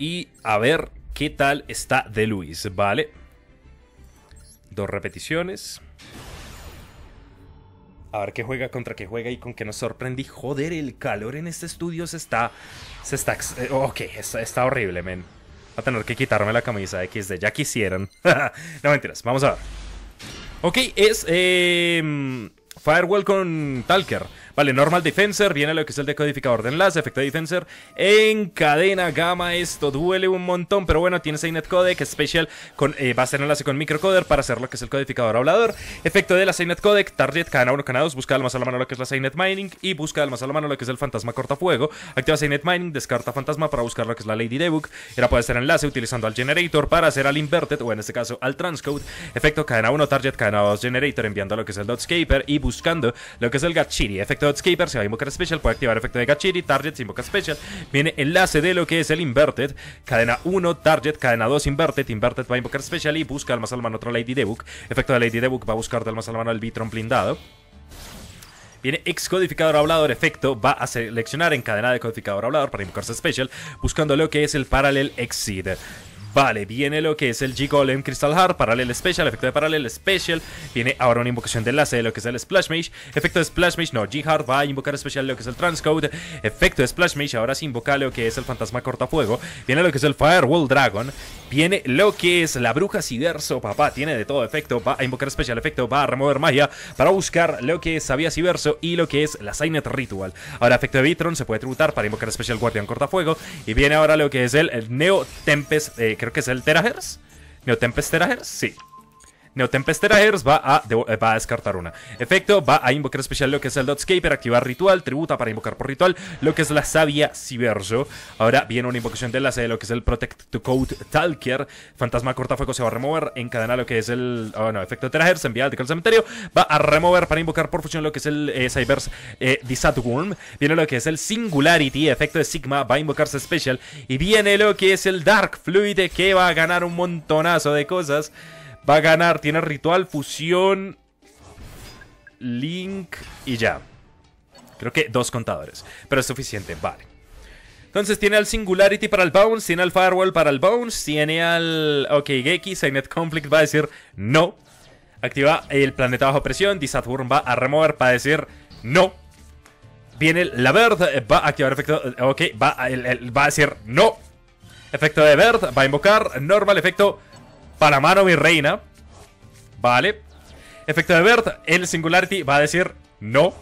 y a ver qué tal está de Luis, ¿vale? Dos repeticiones. A ver qué juega, contra qué juega y con qué nos sorprendí. Joder, el calor en este estudio se está... Se está... Eh, ok, está, horrible, men. Va a tener que quitarme la camisa XD. Ya quisieran. no mentiras, vamos a ver. Ok, es... Em, Firewall con Talker. Vale, Normal Defensor, viene lo que es el decodificador de enlace, efecto Defensor, en cadena gamma, esto duele un montón, pero bueno, tiene ahí Codec, Special, con, eh, va a ser enlace con Microcoder para hacer lo que es el codificador hablador, efecto de la Sainet Codec, Target, cadena 1, cadena 2, busca al más a la mano lo que es la Sainet Mining y busca al más a la mano lo que es el fantasma cortafuego, activa Sainet Mining, descarta fantasma para buscar lo que es la Lady Debug, era puede hacer enlace utilizando al Generator para hacer al Inverted, o en este caso al Transcode, efecto cadena 1, Target, cadena 2, Generator, enviando lo que es el Dotscaper y buscando lo que es el Gachiri, efecto efecto de se va a invocar Special, puede activar efecto de Gachiri, Target, se invoca Special. Viene enlace de lo que es el Inverted, cadena 1, Target, cadena 2, Inverted, Inverted va a invocar Special y busca al más al mano otra Lady Debug. Efecto de Lady Debug va a buscar del más al mano el blindado. Viene excodificador hablador, efecto, va a seleccionar en cadena de codificador hablador para invocarse special, buscando lo que es el Parallel Exit. Vale, viene lo que es el G-Golem Crystal Heart, Paralel Special, efecto de Paralel Special. Viene ahora una invocación de enlace de lo que es el Splash Mage, efecto de Splash Mage, no, G-Heart va a invocar especial lo que es el Transcode, efecto de Splash Mage, ahora se invoca lo que es el Fantasma Cortafuego. Viene lo que es el Firewall Dragon, viene lo que es la Bruja Ciberso papá, tiene de todo efecto, va a invocar especial efecto, va a remover magia para buscar lo que es Sabia Ciberso y lo que es la Signet Ritual. Ahora, efecto de Vitron se puede tributar para invocar especial Guardián Cortafuego. Y viene ahora lo que es el, Neo Tempest. Eh, creo que es el terahertz. Neotempest Tempest terahertz, sí. Neotempesteros va a, eh, va a descartar una. Efecto, va a invocar especial lo que es el Dotscaper, activar ritual, tributa para invocar por ritual, lo que es la sabia Ciberjo. Ahora viene una invocación de la de lo que es el Protect to Code Talker. Fantasma cortafuego se va a remover, cadena lo que es el. Oh, ah, no, efecto Terahertz, envía al cementerio. Va a remover para invocar por fusión lo que es el eh, Cybers eh, Disatworm. Viene lo que es el Singularity, efecto de Sigma, va a invocarse especial Y viene lo que es el Dark Fluid, que va a ganar un montonazo de cosas. Va a ganar, tiene ritual, fusión, link y ya. Creo que dos contadores, pero es suficiente, vale. Entonces tiene al Singularity para el Bounce, tiene al Firewall para el Bounce, tiene al... Ok, Geki, Signet Conflict va a decir no. Activa el planeta bajo presión, Disatburn va a remover para decir no. Viene la Bird, va a activar efecto... Ok, va, el, va a decir no. Efecto de Bird, va a invocar, normal efecto para mano mi reina. Vale. Efecto de Bert, el Singularity va a decir no.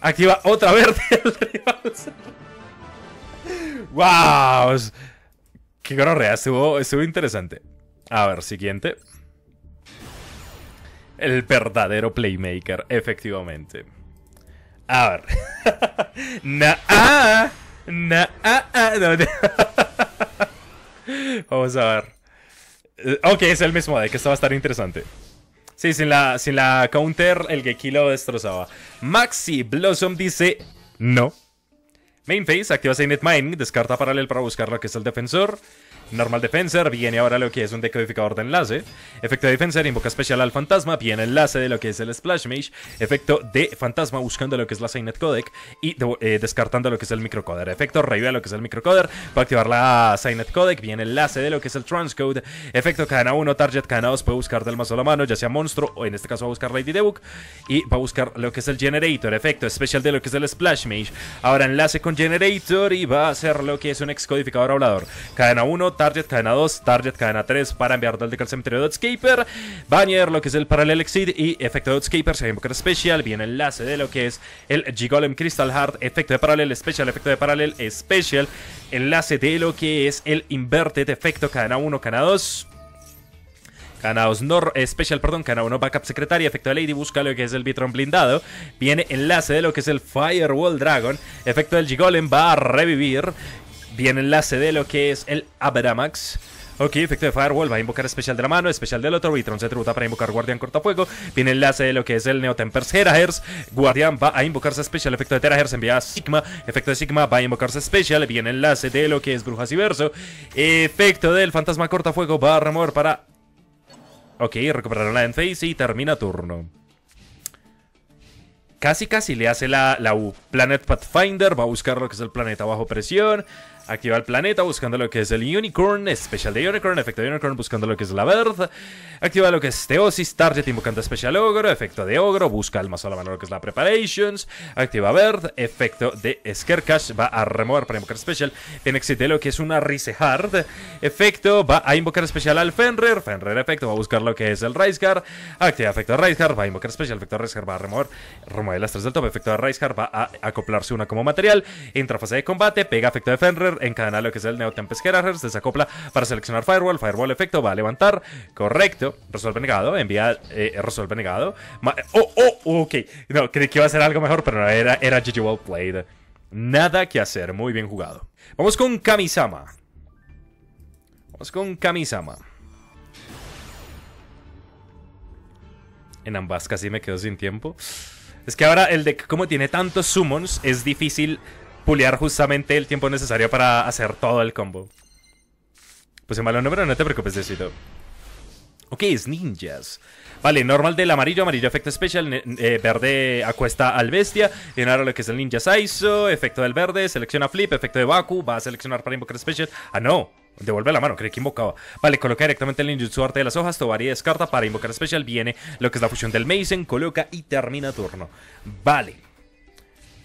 Activa otra Bert ¡Wow! Qué correa estuvo, estuvo interesante. A ver, siguiente. El verdadero playmaker, efectivamente. A ver. na ah, na ah, ah, no, Vamos a ver. Eh, ok, es el mismo deck. Esto va a estar interesante. Sí, sin la, la counter, el Gekilo lo destrozaba. Maxi Blossom dice no. Main phase, activa Signet Mining, descarta paralel para buscar lo que es el defensor. Normal Defensor viene ahora lo que es un decodificador de enlace. Efecto de Defensor invoca especial al fantasma, viene enlace de lo que es el Splash Mage. Efecto de fantasma buscando lo que es la Signet Codec y eh, descartando lo que es el microcoder. Efecto revive lo que es el microcoder para activar la Signet Codec, viene enlace de lo que es el Transcode. Efecto cadena 1, target cadena 2 puede buscar del mazo a la mano, ya sea monstruo o en este caso va a buscar Lady Debug y va a buscar lo que es el Generator. Efecto especial de lo que es el Splash Mage. Ahora enlace con Generator y va a hacer lo que es un excodificador hablador. Cadena 1, Target cadena 2, Target cadena 3 para enviar del deck al cementerio de Banner, lo que es el Parallel EXCEED y efecto de Dotskeeper, se booker Special. Viene enlace de lo que es el GIGOLEM Crystal Heart, efecto de Parallel Special, efecto de Parallel Special. Enlace de lo que es el Inverted, efecto cadena 1, cadena 2. Cana Nor Special, perdón, Cana 1 Backup Secretaria, efecto de Lady, busca lo que es el Vitron blindado. Viene enlace de lo que es el Firewall Dragon, efecto del Gigolem va a revivir. Viene enlace de lo que es el Abramax. Ok, efecto de Firewall, va a invocar especial de la mano, especial del otro, Vitron se tributa para invocar Guardián Cortafuego, viene enlace de lo que es el Neotempers Heraherz. Guardián va a invocarse especial, efecto de Terahertz envía a Sigma, efecto de Sigma va a invocarse especial, viene enlace de lo que es Brujas y Verso, efecto del Fantasma Cortafuego va a remover para... Ok, recuperaron la face y termina turno. Casi casi le hace la, la U. Planet Pathfinder va a buscar lo que es el planeta bajo presión. Activa el planeta buscando lo que es el Unicorn, Especial de Unicorn, efecto de Unicorn buscando lo que es la verde Activa lo que es Teosis, Target invocando especial Ogro, efecto de Ogro, busca al mazo a la mano lo que es la Preparations. Activa verde efecto de Skercash, va a remover para invocar Special. exit de lo que es una Rise Hard. Efecto, va a invocar Especial al Fenrir. Fenrir efecto, va a buscar lo que es el Ricegar. Activa efecto de va a invocar especial, efecto de guard va a remover. Remueve las tres del top, efecto de guard va a acoplarse una como material. Entra fase de combate, pega efecto de Fenrir en cadena lo que es el Tempest Tempest se desacopla para seleccionar Firewall, Firewall efecto, va a levantar, correcto, resuelve negado, envía, eh, negado, oh, oh, ok, no, creí que iba a ser algo mejor, pero no, era, era GG well played, nada que hacer, muy bien jugado. Vamos con Kamisama, vamos con Kamisama. En ambas casi me quedo sin tiempo. Es que ahora el de como tiene tantos summons, es difícil pulear justamente el tiempo necesario para hacer todo el combo. Pues en malo número, no te preocupes, decido. Ok, es ninjas. Vale, normal del amarillo, amarillo efecto especial, eh, verde acuesta al bestia, y ahora lo que es el ninja Saizo, efecto del verde, selecciona flip, efecto de Baku, va a seleccionar para invocar especial. Ah, no, Devuelve la mano, creí que invocaba. Vale, coloca directamente el Ninja Suerte de las hojas, y descarta para invocar especial. Viene lo que es la fusión del Mason, coloca y termina turno. Vale.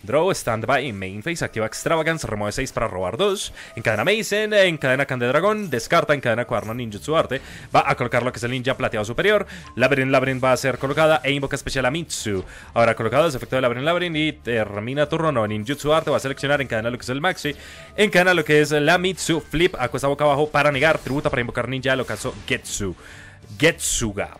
Draw, Standby Main Phase. Activa Extravagance, remueve 6 para robar 2. Encadena Mason, encadena Can de Dragón, descarta, encadena Cuaderno Ninjutsu Arte. Va a colocar lo que es el ninja plateado superior. Labyrinth Labyrinth va a ser colocada e invoca especial a Mitsu. Ahora colocado el efecto de Labyrinth Labyrinth y termina turno. No, Ninjutsu Arte va a seleccionar, cadena lo que es el Maxi. Encadena lo que es la Mitsu. Flip, acuesta boca abajo para negar. Tributa para invocar ninja lo caso Getsu. Getsuga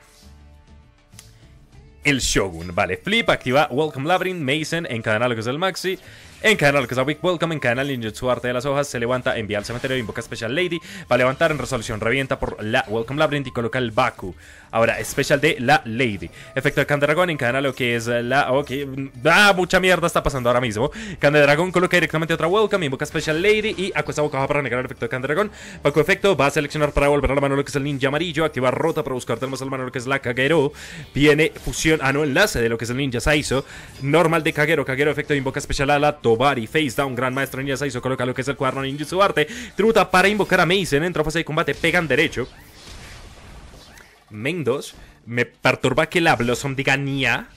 el Shogun. Vale, flip, activa Welcome Labyrinth, Mason, En lo que es el Maxi, En lo que es la Wick. Welcome, En canal su Arte de las Hojas, se levanta, envía al cementerio, invoca Special Lady, va a levantar en resolución, revienta por la Welcome Labyrinth y coloca el Baku. Ahora, especial de la Lady. Efecto de Candragón encadena lo que es la. Ah, ok. Mm, ah, mucha mierda está pasando ahora mismo. Dragón coloca directamente otra welcome. Invoca especial Lady y acuesta boca para negar el efecto de Candragón. Paco efecto va a seleccionar para volver a la mano lo que es el ninja amarillo. Activar rota para buscar más a la mano lo que es la Kagero. Viene fusión. Ah, no, enlace de lo que es el ninja Saizo. Normal de Kagero. Kagero efecto invoca especial a la Tobari. Face down. Gran maestro ninja Saizo coloca lo que es el cuaderno ninja su arte. Tributa para invocar a Mason. Entra fase de combate. Pegan derecho. Mendos me perturba que la Blossom diga Nia.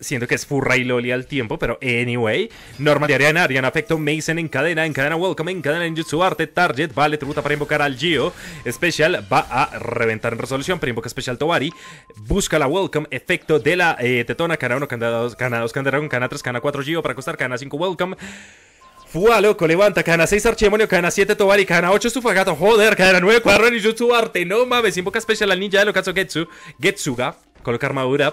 Siento que es furra y loli al tiempo, pero anyway. Normal de Ariana, Ariana Afecto, Mason en cadena, en cadena Welcome, en cadena en Jutsu Arte, Target, vale, tributa para invocar al Gio. Special va a reventar en resolución, pero invoca Special Tobari. Busca la Welcome, efecto de la eh, Tetona, Cana 1, Cana 2, Cana 2, Cana 3, Cana 4 Gio para costar Cana 5 Welcome. Fua, loco, levanta. Cadena 6, Archemonio. Cadena 7, Tobari. Cadena 8, Sufagato. Joder, cadena 9, Cuadro Ninjutsu Arte. No mames, invoca especial al ninja de los Getsu. Getsuga. Coloca armadura.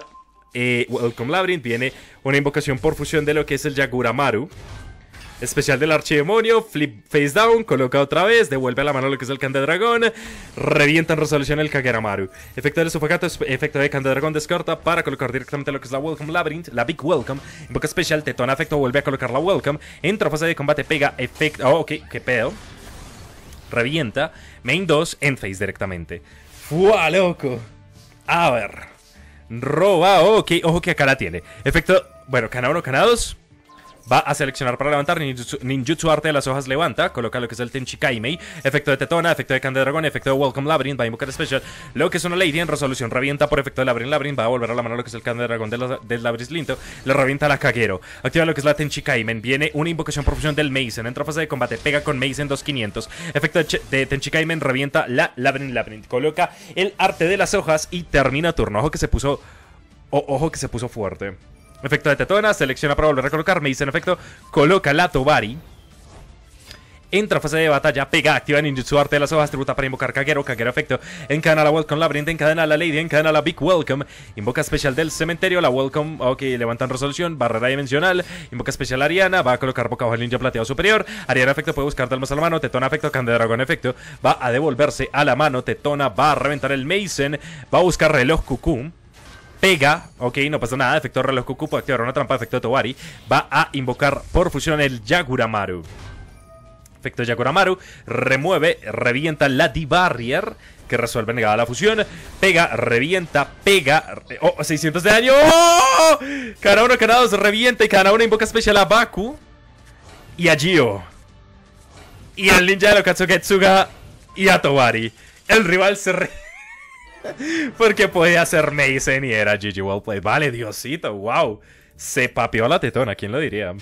Eh, welcome Labyrinth. Viene una invocación por fusión de lo que es el Yaguramaru. Especial del archidemonio, flip face down, coloca otra vez, devuelve a la mano lo que es el dragón revienta en resolución el Kageramaru. Efecto del sufocato, efecto de dragón descarta para colocar directamente lo que es la Welcome Labyrinth, la Big Welcome. Invoca especial, tetona efecto, vuelve a colocar la Welcome. Entra fase de combate, pega, efecto. Oh, ok, qué pedo. Revienta, main 2, end face directamente. ¡Fua, loco! A ver. Roba, ok, ojo que acá la tiene. Efecto, bueno, cana 1, cana 2. Va a seleccionar para levantar ninjutsu, Arte de las Hojas Levanta. Coloca lo que es el Tenchi Efecto de Tetona, efecto de Kande Dragón, efecto de Welcome Labyrinth. Va a invocar Special. Lo que es una Lady en resolución. Revienta por efecto de Labyrinth Labyrinth. Va a volver a la mano lo que es el Can de del Labyrinth Linto. Le revienta la Kagero. Activa lo que es la Tenchi Viene una invocación por del Mason. Entra a fase de combate. Pega con Mason 2500. Efecto de, Tenchi Revienta la Labyrinth Labyrinth. Coloca el Arte de las Hojas y termina turno. Ojo que se puso. ojo que se puso fuerte. Efecto de Tetona, selecciona para volver a colocar. Me efecto, coloca la Tobari. Entra a fase de batalla, pega, activa ninjutsu, arte de las hojas, tributa para invocar Kagero, Kagero efecto, encadena la Welcome Labyrinth, encadena la Lady, encadena la Big Welcome, invoca especial del cementerio, la Welcome, ok, levantan resolución, barrera dimensional, invoca especial Ariana, va a colocar boca abajo el ninja plateado superior, Ariana efecto puede buscar talmas a la mano, Tetona efecto, Candedragon efecto, va a devolverse a la mano, Tetona va a reventar el Mason, va a buscar reloj Cucú, pega, ok, no pasa nada, efecto reloj Cucu puede activar una trampa, efecto Towari, va a invocar por fusión el Yaguramaru. Efecto Yaguramaru, remueve, revienta la D-Barrier, que resuelve negada la fusión, pega, revienta, pega, oh, 600 de daño, ¡oh! cada uno, cada dos, revienta y cada uno invoca especial a Baku y a Gio. Y al ninja de y a Tobari El rival se re Porque podía ser Mason y era GG Wellplay. Vale, Diosito, wow. Se papió la tetona, ¿quién lo diría?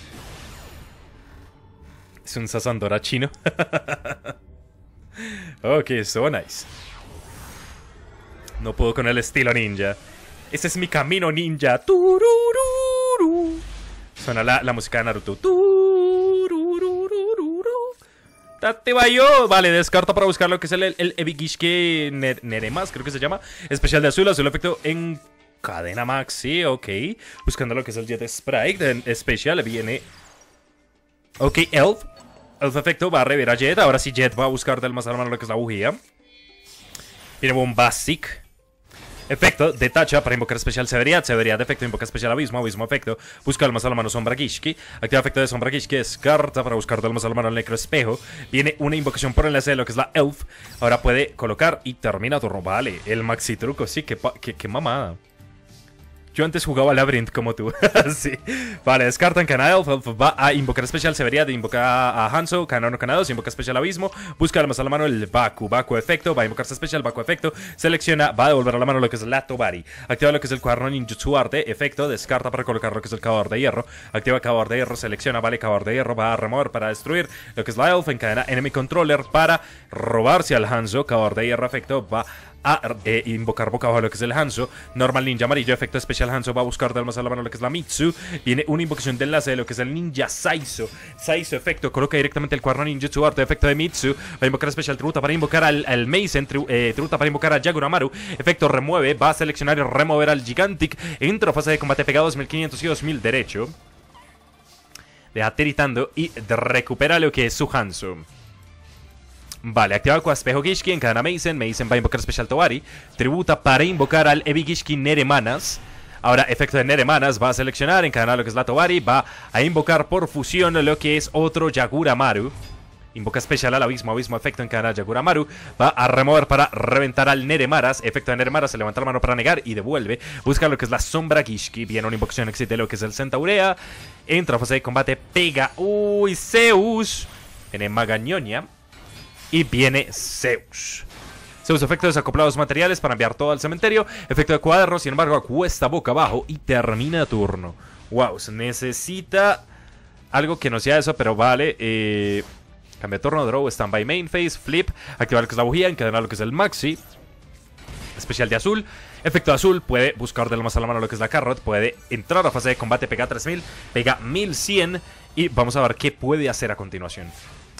Es un Sasandora chino. ok, so nice. No puedo con el estilo ninja. Ese es mi camino ninja. Suena la, la música de Naruto. Te yo. Vale, descarto para buscar lo que es el, el, Neremas, creo que se llama. Especial de azul, azul efecto en cadena maxi, ok. Buscando lo que es el Jet Sprite especial, viene... Ok, Elf. Elf efecto va a rever a Jet. Ahora sí Jet va a buscar del más armado lo que es la bujía. Viene Bombastic. Efecto, de tacha para invocar especial severidad, severidad, efecto, invoca especial abismo, abismo, efecto. Busca almas a la mano sombra kishki Activa efecto de sombra es descarta para buscar almas a la mano al espejo Viene una invocación por enlace de lo que es la elf. Ahora puede colocar y termina turno. Vale, el maxi truco, sí, que, que, que mamada. Yo antes jugaba Labyrinth como tú. sí. Vale, descartan Canal. Va a invocar especial de invocar a Hanzo. Canano Se Invoca especial abismo. Busca además a la mano el Baku. Baku efecto. Va a invocarse especial. Baku efecto. Selecciona. Va a devolver a la mano lo que es la Tobari. Activa lo que es el cuaderno ninjutsu arte. Efecto. Descarta para colocar lo que es el cabador de hierro. Activa cabador de hierro. Selecciona. Vale, cabador de hierro. Va a remover para destruir lo que es la elf. cadena enemy controller para robarse al Hanzo. Cabador de hierro efecto. Va a eh, invocar boca abajo lo que es el Hanso Normal Ninja Amarillo, efecto especial Hanso va a buscar de más a la mano lo que es la Mitsu. Viene una invocación de enlace de lo que es el Ninja Saizo. Saizo, efecto, coloca directamente el cuerno Ninjutsu, arte efecto de Mitsu. Va a invocar especial tributa para invocar al, el Mason, truta eh, para invocar a amaru Efecto remueve, va a seleccionar y remover al Gigantic. Entra fase de combate pegado 2500 y 2000 derecho. de tiritando y recupera lo que es su Hanzo. Vale, activado con Espejo Gishki, cadena mason Mason va a invocar Especial Tobari. tributa para invocar al Evi Gishki Neremanas. Ahora, efecto de Neremanas, va a seleccionar, En canal lo que es la Tobari. va a invocar por fusión lo que es otro Yagura Maru. Invoca especial al abismo, abismo, efecto en canal Yagura Maru. Va a remover para reventar al Neremaras. Efecto de Neremaras, se levanta la mano para negar y devuelve. Busca lo que es la sombra Gishki. Viene una invocación existe lo que es el Centaurea. Entra a fase de combate, pega. Uy, Zeus. Tiene Magañoña. Y viene Zeus. Zeus efecto desacoplados materiales para enviar todo al cementerio. Efecto de cuaderno, sin embargo, acuesta boca abajo y termina turno. Wow, se necesita algo que no sea eso, pero vale. Eh, cambia de turno, draw, standby main phase, flip, activar lo que es la bujía, encadenar lo que es el maxi. Especial de azul. Efecto azul, puede buscar de lo más a la mano lo que es la carrot, puede entrar a fase de combate, pega 3000, pega 1100 y vamos a ver qué puede hacer a continuación.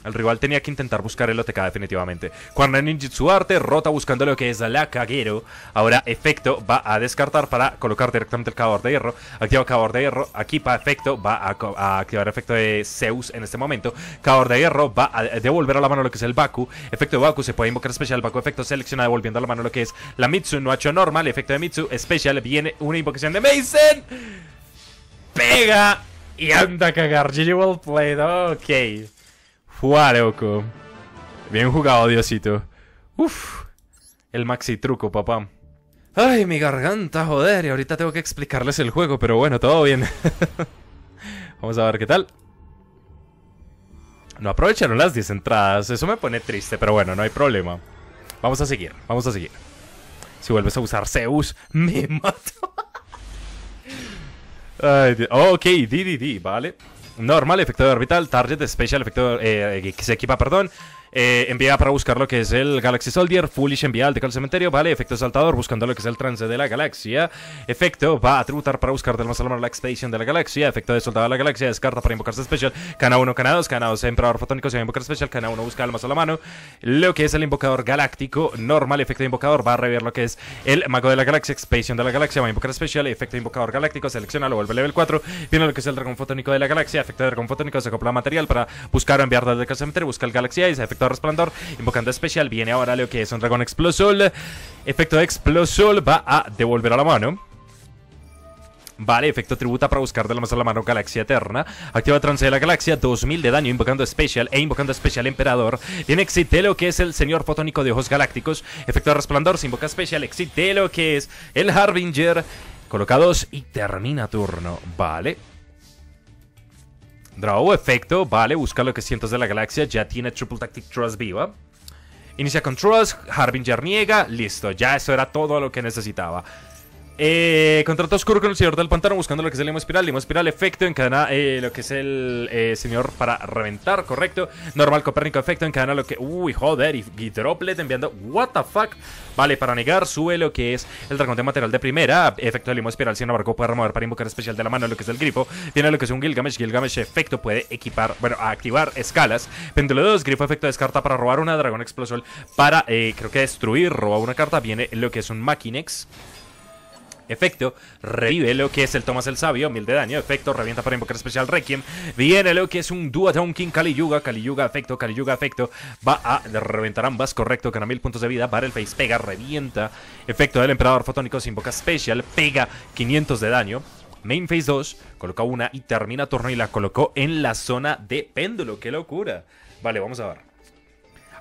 El rival tenía que intentar buscar el OTK definitivamente. Cuando ninjitsu arte, rota buscando lo que es la Kagero. Ahora efecto va a descartar para colocar directamente el cabador de hierro. Activa cabador de hierro. Aquí para efecto va a, activar efecto de Zeus en este momento. Cabor de hierro va a devolver a la mano lo que es el Baku. Efecto de Baku se puede invocar especial. Baku efecto selecciona devolviendo a la mano lo que es la Mitsu. No ha hecho normal. Efecto de Mitsu. Especial. Viene una invocación de Mason. Pega. Y anda a cagar. GG played. Ok. ¡Fua, loco! Bien jugado, Diosito. Uf, el maxi truco, papá. Ay, mi garganta, joder, y ahorita tengo que explicarles el juego, pero bueno, todo bien. Vamos a ver qué tal. No aprovecharon las 10 entradas, eso me pone triste, pero bueno, no hay problema. Vamos a seguir, vamos a seguir. Si vuelves a usar Zeus, me mato. Ay, ok, DDD, vale normal, efecto orbital, target, special, efecto eh, eh que se equipa, perdón, eh, enviada para buscar lo que es el Galaxy Soldier. Foolish enviada al decal cementerio. Vale, efecto saltador buscando lo que es el trance de la galaxia. Efecto va a tributar para buscar del más a la expedición de la galaxia. Efecto de soldado de la galaxia. Descarta para invocarse especial. Cana 1, Cana 2. Cana 2, emperador fotónico. Se va a invocar especial. Cana 1 busca el más a la mano. Lo que es el invocador galáctico normal. Efecto de invocador va a revivir lo que es el mago de la galaxia. Expedición de la galaxia. Va a invocar especial. Efecto de invocador galáctico. Selecciona, lo vuelve level 4. Viene lo que es el dragón fotónico de la galaxia. Efecto de dragón fotónico. Se acopla material para buscar o enviar desde cementerio. Busca el galaxia. Y se efecto resplandor. Invocando especial, viene ahora lo que es un dragón explosol. Efecto explosol va a devolver a la mano. Vale, efecto tributa para buscar de la más a la mano Galaxia Eterna. Activa Trance de la Galaxia, 2000 de daño, invocando especial e invocando Especial Emperador. viene Exitelo, que es el señor fotónico de ojos galácticos. Efecto de resplandor, se invoca Special. Exitelo, que es el Harbinger. Coloca y termina turno. Vale. Draw, efecto, vale, busca lo que sientas de la galaxia, ya tiene Triple Tactic Trust viva. Inicia con Trust, Harbinger niega, listo, ya eso era todo lo que necesitaba. Eh, contrato oscuro con el señor del pantano buscando lo que es el limo espiral. Limo espiral efecto encadena eh, lo que es el eh, señor para reventar, correcto. Normal Copérnico efecto en cadena lo que. Uy, joder, y, enviando. What the fuck. Vale, para negar, sube lo que es el dragón de material de primera. Efecto de limo espiral, si no embargo, puede remover para invocar especial de la mano lo que es el grifo. Tiene lo que es un Gilgamesh. Gilgamesh efecto puede equipar, bueno, activar escalas. Péndulo 2, grifo efecto descarta para robar una. Dragón explosor para, eh, creo que destruir, roba una carta. Viene lo que es un Maquinex. Efecto, revive lo que es el Thomas el Sabio, mil de daño. Efecto, revienta para invocar especial Requiem. Viene lo que es un Duatón King Kali Yuga, Kali Yuga, efecto, Kali Yuga, efecto. Va a reventar ambas, correcto, gana mil puntos de vida. Para el face, pega, revienta. Efecto del Emperador Fotónico, se invoca especial pega 500 de daño. Main Face 2, coloca una y termina turno y la colocó en la zona de péndulo. ¡Qué locura! Vale, vamos a ver.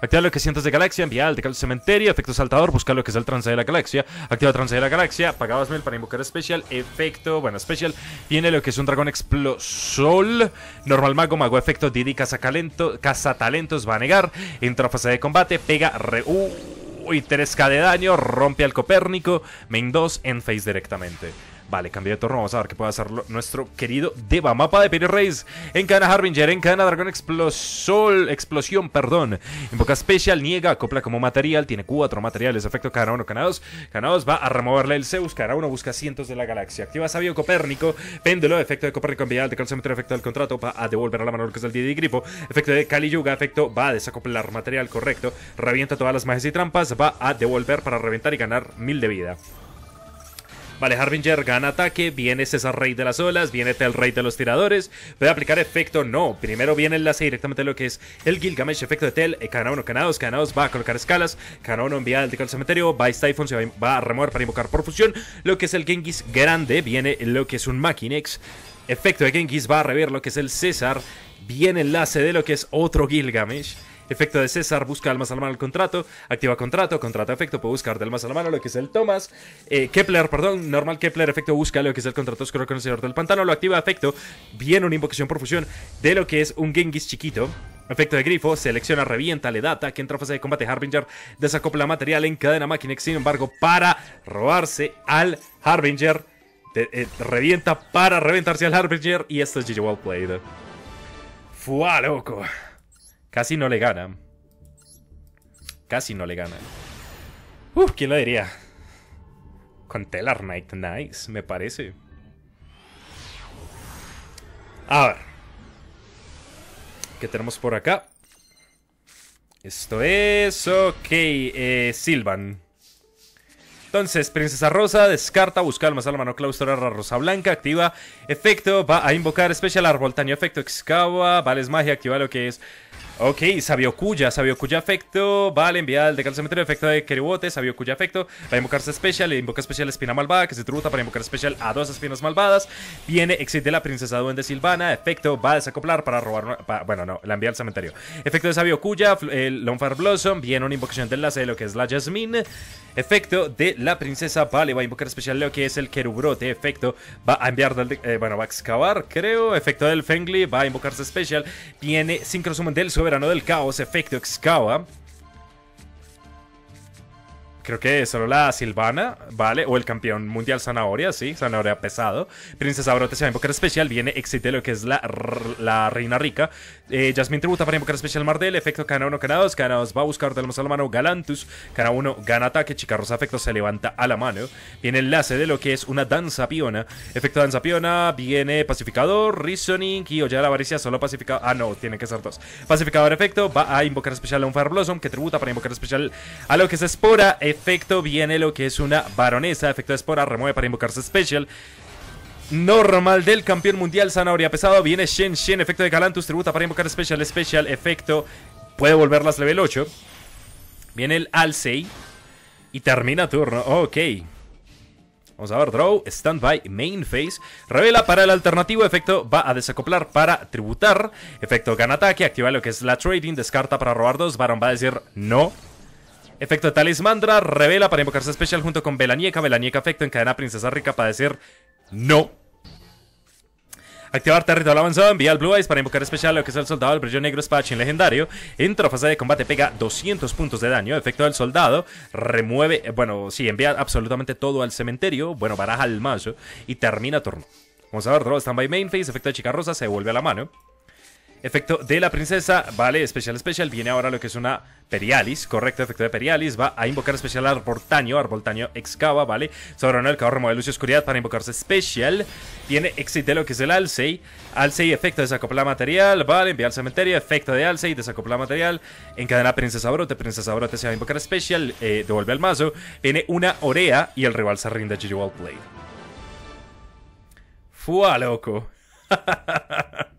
Activa lo que sientes de galaxia, envía al de cementerio, efecto saltador, busca lo que es el trance de la galaxia, activa el trance de la galaxia, pagabas mil para invocar especial, efecto, bueno, especial, viene lo que es un dragón explosol, normal mago, mago efecto, Didi caza talentos, va a negar, entra a fase de combate, pega, re... y 3k de daño, rompe al Copérnico, main 2 en face directamente. Vale, cambio de turno. Vamos a ver qué puede hacer nuestro querido Deva. Mapa de Piri Reyes. Encana Harbinger. Encana Dragón Explosol. Explosión, perdón. Invoca Special. Niega. Acopla como material. Tiene cuatro materiales. Efecto cada uno. Cana 2. va a removerle el Zeus. cara uno busca cientos de la galaxia. Activa Sabio Copérnico. Péndulo. Efecto de Copérnico enviado. De Efecto del contrato. Va a devolver a la mano lo que es el Didi Efecto de Kali Yuga. Efecto va a desacoplar material correcto. Revienta todas las magias y trampas. Va a devolver para reventar y ganar mil de vida. Vale, Harbinger gana ataque, viene César Rey de las olas, viene Tel Rey de los tiradores. Puede aplicar efecto, no. Primero viene enlace directamente lo que es el Gilgamesh, efecto de Tel, Cana 1, canados 2, va a colocar escalas, Cana 1 envía al al cementerio, va styphon se va a remover para invocar por fusión. Lo que es el Genghis grande, viene lo que es un Makinex. Efecto de Genghis va a rever lo que es el César, viene enlace de lo que es otro Gilgamesh. Efecto de César, busca almas a la mano el contrato, activa contrato, contrata efecto, puede buscar del más a la mano lo que es el Thomas, eh, Kepler, perdón, normal Kepler, efecto busca lo que es el contrato oscuro con el señor del pantano, lo activa efecto, viene una invocación por fusión de lo que es un Genghis chiquito. Efecto de grifo, selecciona, revienta, le data Que entra fase de combate, Harbinger desacopla material, en cadena máquina, sin embargo, para robarse al Harbinger, eh, revienta para reventarse al Harbinger y esto es GG Well Played. Fua, loco. Casi no le gana. Casi no le gana. Uf, ¿quién lo diría? Con Telar Knight, nice, me parece. A ver. ¿Qué tenemos por acá? Esto es... Ok, eh, Silvan. Entonces, Princesa Rosa descarta Busca almas a la Rosa Blanca, activa efecto, va a invocar Especial Arbol, efecto, excava, Es magia, activa lo que es Ok, Sabio Cuya, Sabio Cuya Efecto, vale, enviar al decal cementerio, efecto de querubote Sabio Cuya Efecto, a invocarse especial, invoca especial Espina Malvada, que se tributa para invocar especial a dos espinas malvadas, viene, exit de la princesa duende Silvana, efecto, va a desacoplar para robar, bueno, no, la envía al cementerio, efecto de Sabio Cuya, el eh, Lonfar Blossom, viene una invocación del enlace de lo que es la Jasmine, efecto de la princesa, vale, va a invocar especial lo que es el querubrote. efecto, va a enviar, del, eh, bueno, va a excavar, creo, efecto del Fengli, va a invocarse especial, viene Sincrosummon del Sol, Verano del caos, efecto excava, creo que solo la Silvana, ¿vale? O el campeón mundial Zanahoria, sí, Zanahoria pesado. Princesa Brote se va a invocar especial, viene de lo que es la, la reina rica. Eh, Jasmine tributa para invocar especial del efecto cana uno, cana 2, cana 2 va a buscar del a la mano Galantus, cana uno, gana ataque, chica rosa efecto se levanta a la mano. Viene enlace de lo que es una danza piona, efecto danza piona, viene pacificador, reasoning y olla de la avaricia, solo pacificador, ah no, tienen que ser dos. Pacificador efecto va a invocar especial a un Fire Blossom que tributa para invocar especial a lo que es Espora, efecto viene lo que es una baronesa. Efecto de espora, remueve para invocarse special. Normal del campeón mundial, zanahoria pesado. Viene Shen Shen, efecto de Galantus, tributa para invocar special, special, efecto. Puede volverlas level 8. Viene el Alcey. Y termina turno. Ok. Vamos a ver, draw, standby, main phase. Revela para el alternativo, efecto va a desacoplar para tributar. Efecto gana ataque, activa lo que es la trading, descarta para robar dos. Baron va a decir no. Efecto de Talismandra, revela para invocarse especial junto con Velanieca. Velanieca efecto en cadena Princesa Rica para decir no. Activar territorio avanzado, envía al Blue Eyes para invocar especial lo que es el soldado del brillo negro espadachín legendario. Entra a fase de combate, pega 200 puntos de daño. Efecto del soldado, remueve, eh, bueno, sí, envía absolutamente todo al cementerio. Bueno, baraja al mazo y termina turno. Vamos a ver, draw, stand by main phase, efecto de chica rosa, se vuelve a la mano. Efecto de la princesa, vale, especial, especial. Viene ahora lo que es una Perialis, correcto, efecto de Perialis. Va a invocar especial Arbortaño, Arboltaño excava, vale. Sobrano el carro de luz y oscuridad para invocarse especial. Tiene exit de lo que es el Alcey. Alcey, efecto de desacopla material, vale. Envía al cementerio, efecto de Alcey, desacopla material. Encadena princesa brote, princesa brote se va a invocar especial, eh, devuelve al mazo. Viene una Orea y el rival se rinde a Play. Fua, loco.